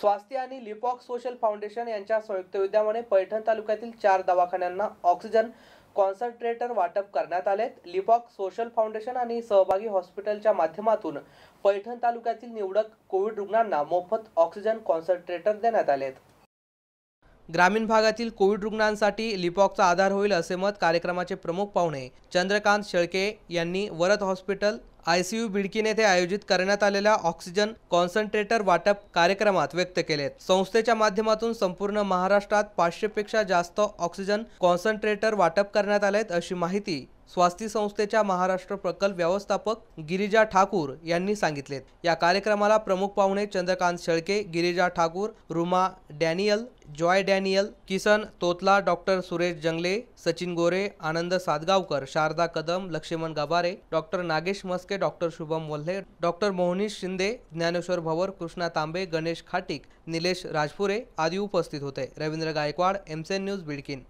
स्वास्थ्य आणि लिपॉक social foundation यांच्या संयुक्त विद्यमाने पैठण तालुक्यातील चार दवाखान्यांना ऑक्सिजन कॉन्सन्ट्रेटर वाटप करण्यात आलेत लिपॉक सोशल फाउंडेशन आणि सहभागी हॉस्पिटलच्या माध्यमातून पैठण तालुक्यातील निवडक कोविड रुग्णांना मोफत ऑक्सिजन कॉन्सन्ट्रेटर देण्यात आलेत ग्रामीण भागातील कोविड रुग्णांसाठी लिपॉकचा आधार होईल असे मत कार्यक्रमाचे प्रमुख पाहुणे चंद्रकांत शेळके यांनी Varad hospital I C U Bidkin येथे आयोजित करण्यात आलेल्या ऑक्सिजन कॉन्सन्ट्रेटर वाटप कार्यक्रमात व्यक्त केलेत संस्थेच्या माध्यमातून संपूर्ण महाराष्ट्रात पाचशे पेक्षा जास्त ऑक्सिजन कॉन्सन्ट्रेटर वाटप करण्यात आलेत अशी माहिती स्वास्थ्य संस्थेच्या महाराष्ट्र प्रकल्प व्यवस्थापक गिरिजा ठाकूर यांनी सांगितले या कार्यक्रमाला प्रमुख पाहुणे Chandrakant Shelke Girija Thakur Ruma Daniel Joy Daniel Kisan Totla doctor Suresh Jangle Sachin Gore Anand Satgaonkar Sharada Kadam Laxman Gabhare doctor Nagesh Mask डॉ डॉक्टर शुभम वल्हे, डॉक्टर मोहनीश शिंदे ज्ञानेश्वर भवर कृष्णा तांबे गणेश खाटिक निलेश राजपुरे आदी उपस्थित होते रवींद्र गायकवाड एमसेन न्यूज बिडकिन